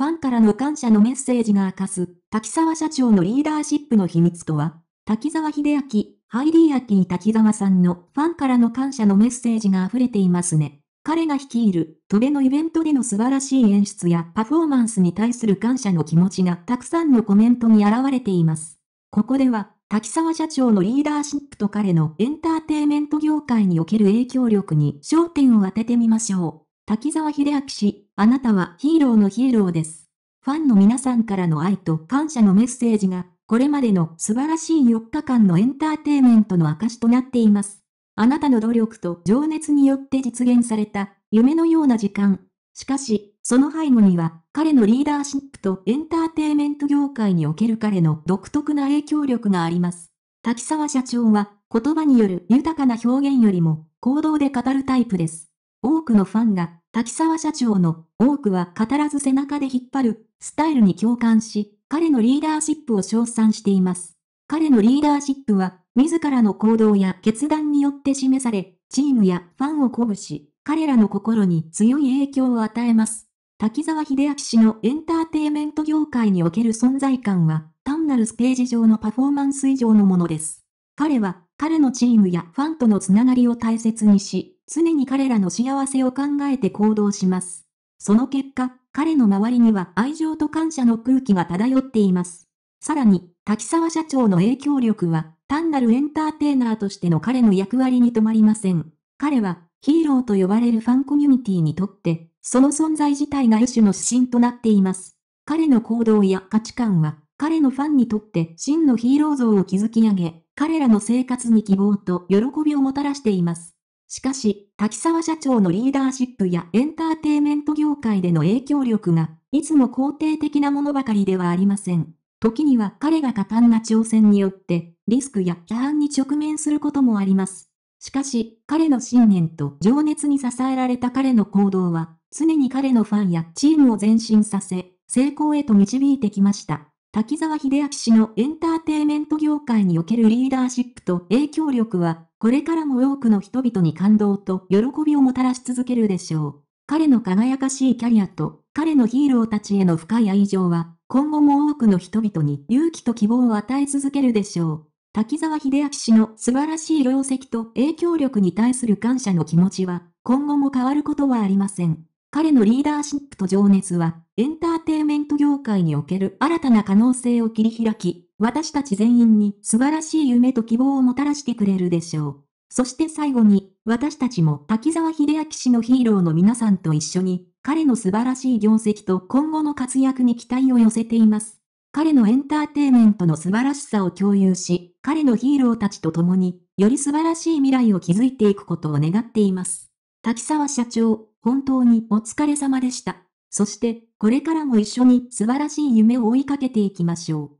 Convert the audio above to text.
ファンからの感謝のメッセージが明かす、滝沢社長のリーダーシップの秘密とは、滝沢秀明、ハイリー・アキー滝沢さんのファンからの感謝のメッセージが溢れていますね。彼が率いる、トベのイベントでの素晴らしい演出やパフォーマンスに対する感謝の気持ちがたくさんのコメントに現れています。ここでは、滝沢社長のリーダーシップと彼のエンターテイメント業界における影響力に焦点を当ててみましょう。滝沢秀明氏、あなたはヒーローのヒーローです。ファンの皆さんからの愛と感謝のメッセージが、これまでの素晴らしい4日間のエンターテイメントの証となっています。あなたの努力と情熱によって実現された、夢のような時間。しかし、その背後には、彼のリーダーシップとエンターテイメント業界における彼の独特な影響力があります。滝沢社長は、言葉による豊かな表現よりも、行動で語るタイプです。多くのファンが滝沢社長の多くは語らず背中で引っ張るスタイルに共感し、彼のリーダーシップを称賛しています。彼のリーダーシップは、自らの行動や決断によって示され、チームやファンを鼓舞し、彼らの心に強い影響を与えます。滝沢秀明氏のエンターテイメント業界における存在感は、単なるステージ上のパフォーマンス以上のものです。彼は、彼のチームやファンとのつながりを大切にし、常に彼らの幸せを考えて行動します。その結果、彼の周りには愛情と感謝の空気が漂っています。さらに、滝沢社長の影響力は、単なるエンターテイナーとしての彼の役割に止まりません。彼は、ヒーローと呼ばれるファンコミュニティにとって、その存在自体が一種の指針となっています。彼の行動や価値観は、彼のファンにとって真のヒーロー像を築き上げ、彼らの生活に希望と喜びをもたらしています。しかし、滝沢社長のリーダーシップやエンターテイメント業界での影響力が、いつも肯定的なものばかりではありません。時には彼が果敢な挑戦によって、リスクや批判に直面することもあります。しかし、彼の信念と情熱に支えられた彼の行動は、常に彼のファンやチームを前進させ、成功へと導いてきました。滝沢秀明氏のエンターテイメント業界におけるリーダーシップと影響力は、これからも多くの人々に感動と喜びをもたらし続けるでしょう。彼の輝かしいキャリアと、彼のヒーローたちへの深い愛情は、今後も多くの人々に勇気と希望を与え続けるでしょう。滝沢秀明氏の素晴らしい業績と影響力に対する感謝の気持ちは、今後も変わることはありません。彼のリーダーシップと情熱は、エンターテイメント業界における新たな可能性を切り開き、私たち全員に素晴らしい夢と希望をもたらしてくれるでしょう。そして最後に、私たちも滝沢秀明氏のヒーローの皆さんと一緒に、彼の素晴らしい業績と今後の活躍に期待を寄せています。彼のエンターテイメントの素晴らしさを共有し、彼のヒーローたちと共に、より素晴らしい未来を築いていくことを願っています。滝沢社長本当にお疲れ様でした。そして、これからも一緒に素晴らしい夢を追いかけていきましょう。